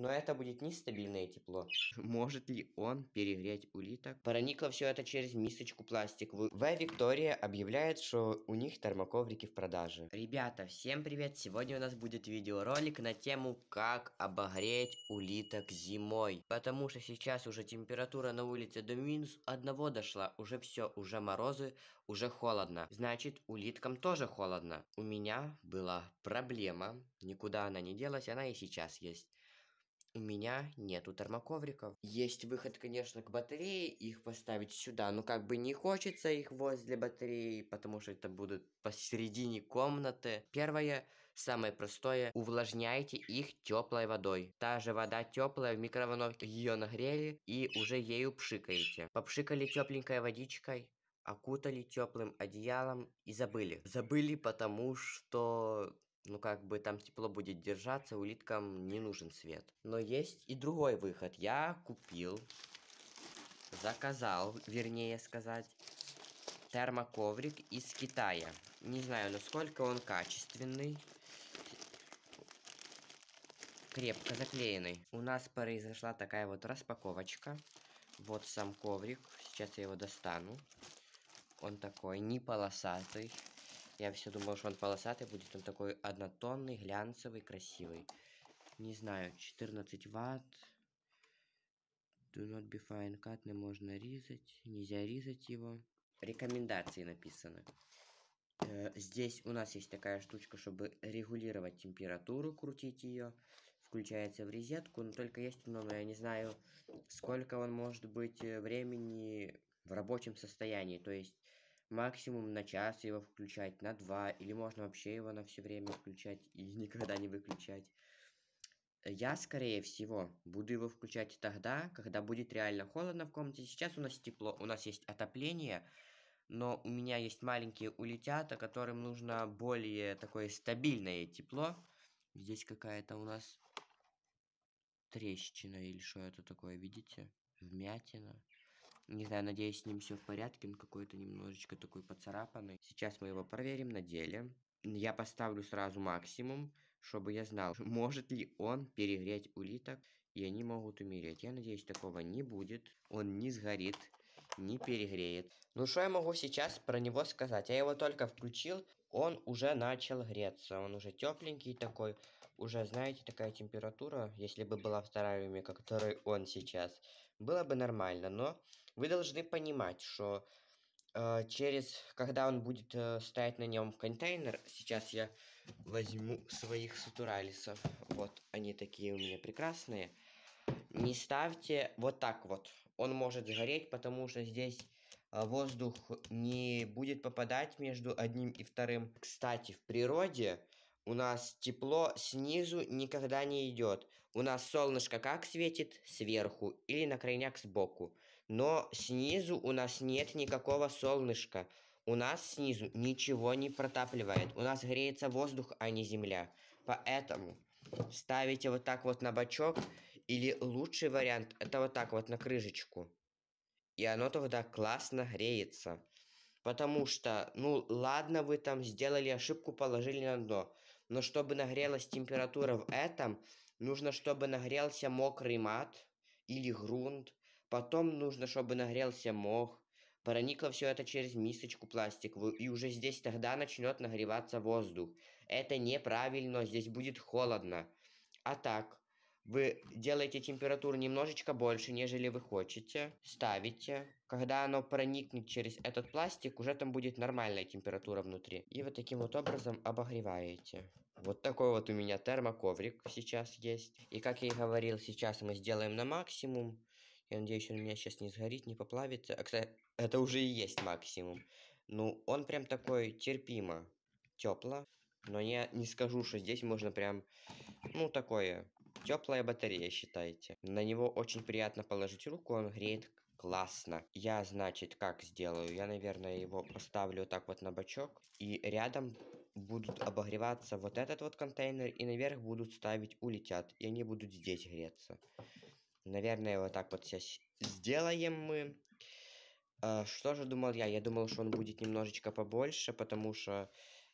но это будет нестабильное тепло. Может ли он перегреть улиток? Проникло все это через мисочку пластиковую. В Виктория объявляет, что у них термоковрики в продаже. Ребята, всем привет! Сегодня у нас будет видеоролик на тему, как обогреть улиток зимой. Потому что сейчас уже температура на улице до минус одного дошла. Уже все, уже морозы, уже холодно. Значит, улиткам тоже холодно. У меня была проблема. Никуда она не делась, она и сейчас есть у меня нету термоковриков. Есть выход, конечно, к батарее, их поставить сюда, но как бы не хочется их возле батареи, потому что это будут посередине комнаты. Первое, самое простое, увлажняйте их теплой водой. Та же вода теплая, в микроволновке ее нагрели и уже ею пшикаете. Попшикали тепленькой водичкой, окутали теплым одеялом и забыли. Забыли, потому что ну как бы там тепло будет держаться, улиткам не нужен свет. Но есть и другой выход. Я купил, заказал, вернее сказать, термоковрик из Китая. Не знаю, насколько он качественный. Крепко заклеенный. У нас произошла такая вот распаковочка. Вот сам коврик. Сейчас я его достану. Он такой, не полосатый. Я все думал, что он полосатый будет. Он такой однотонный, глянцевый, красивый. Не знаю, 14 ватт. Do not be fine cut, не можно резать. Нельзя резать его. Рекомендации написаны. Э, здесь у нас есть такая штучка, чтобы регулировать температуру, крутить ее. Включается в розетку, но только есть но я не знаю, сколько он может быть э, времени в рабочем состоянии. То есть максимум на час его включать, на два, или можно вообще его на все время включать и никогда не выключать. Я, скорее всего, буду его включать тогда, когда будет реально холодно в комнате. Сейчас у нас тепло, у нас есть отопление, но у меня есть маленькие улетята, которым нужно более такое стабильное тепло. Здесь какая-то у нас трещина или что это такое, видите? Вмятина. Не знаю, надеюсь, с ним все в порядке. Он какой-то немножечко такой поцарапанный. Сейчас мы его проверим на деле. Я поставлю сразу максимум, чтобы я знал, может ли он перегреть улиток, и они могут умереть. Я надеюсь, такого не будет. Он не сгорит не перегреет. Ну что я могу сейчас про него сказать? Я его только включил, он уже начал греться. Он уже тепленький такой, уже, знаете, такая температура, если бы была в террариуме, который он сейчас, было бы нормально. Но вы должны понимать, что э, через, когда он будет э, стоять на нем контейнер, сейчас я возьму своих сутуралисов. Вот они такие у меня прекрасные. Не ставьте вот так вот он может сгореть, потому что здесь а, воздух не будет попадать между одним и вторым. Кстати, в природе у нас тепло снизу никогда не идет. У нас солнышко как светит? Сверху или на крайняк сбоку. Но снизу у нас нет никакого солнышка. У нас снизу ничего не протапливает. У нас греется воздух, а не земля. Поэтому ставите вот так вот на бочок или лучший вариант это вот так вот на крышечку. И оно тогда классно греется. Потому что, ну ладно, вы там сделали ошибку, положили на дно. Но чтобы нагрелась температура в этом, нужно, чтобы нагрелся мокрый мат или грунт. Потом нужно, чтобы нагрелся мох. Проникло все это через мисочку пластиковую, и уже здесь тогда начнет нагреваться воздух. Это неправильно, здесь будет холодно. А так, вы делаете температуру немножечко больше, нежели вы хотите. Ставите. Когда оно проникнет через этот пластик, уже там будет нормальная температура внутри. И вот таким вот образом обогреваете. Вот такой вот у меня термоковрик сейчас есть. И как я и говорил, сейчас мы сделаем на максимум. Я надеюсь, он у меня сейчас не сгорит, не поплавится. А, кстати, это уже и есть максимум. Ну, он прям такой терпимо тепло. Но я не скажу, что здесь можно прям, ну, такое Теплая батарея, считайте. На него очень приятно положить руку, он греет классно. Я, значит, как сделаю? Я, наверное, его поставлю так вот на бочок И рядом будут обогреваться вот этот вот контейнер. И наверх будут ставить улетят. И они будут здесь греться. Наверное, вот так вот сейчас сделаем мы. Э, что же думал я? Я думал, что он будет немножечко побольше, потому что...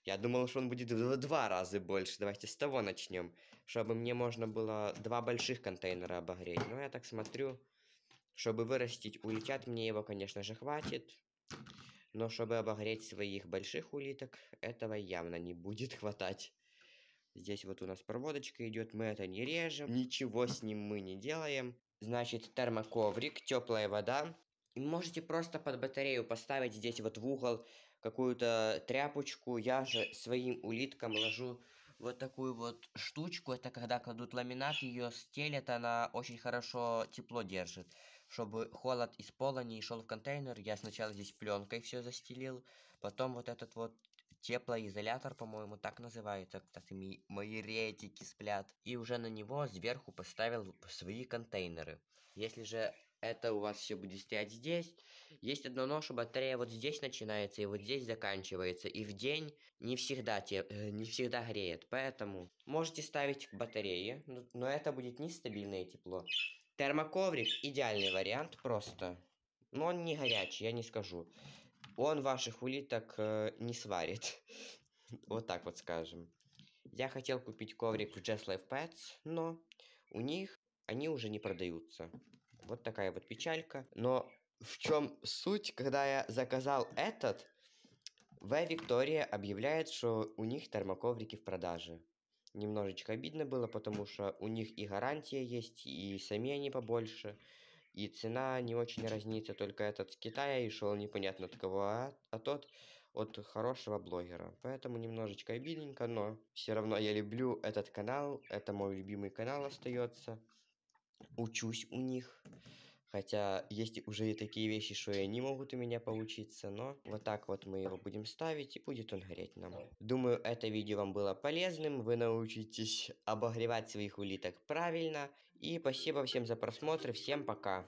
Я думал, что он будет в два раза больше. Давайте с того начнем. Чтобы мне можно было два больших контейнера обогреть. Но ну, я так смотрю, чтобы вырастить улитят, мне его, конечно же, хватит. Но чтобы обогреть своих больших улиток, этого явно не будет хватать. Здесь вот у нас проводочка идет, мы это не режем. Ничего с ним мы не делаем. Значит, термоковрик, теплая вода. И можете просто под батарею поставить здесь вот в угол какую-то тряпочку. Я же своим улиткам ложу вот такую вот штучку. Это когда кладут ламинат, ее стелят, она очень хорошо тепло держит. Чтобы холод из пола не шел в контейнер, я сначала здесь пленкой все застелил. Потом вот этот вот теплоизолятор, по-моему, так называется. Кстати, мои ретики сплят. И уже на него сверху поставил свои контейнеры. Если же это у вас все будет стоять здесь. Есть одно но, что батарея вот здесь начинается и вот здесь заканчивается. И в день не всегда, те, э, не всегда греет. Поэтому можете ставить к батарее, но это будет нестабильное тепло. Термоковрик идеальный вариант просто. Но он не горячий, я не скажу. Он ваших улиток э, не сварит. вот так вот скажем. Я хотел купить коврик в Just Life Pets, но у них они уже не продаются. Вот такая вот печалька. Но в чем суть, когда я заказал этот, В Виктория объявляет, что у них термоковрики в продаже. Немножечко обидно было, потому что у них и гарантия есть, и сами они побольше, и цена не очень разнится, только этот с Китая и шел непонятно от кого, а, а тот от хорошего блогера. Поэтому немножечко обидненько, но все равно я люблю этот канал, это мой любимый канал остается учусь у них. Хотя есть уже и такие вещи, что и они могут у меня получиться, но вот так вот мы его будем ставить, и будет он гореть нам. Думаю, это видео вам было полезным, вы научитесь обогревать своих улиток правильно. И спасибо всем за просмотр, всем пока!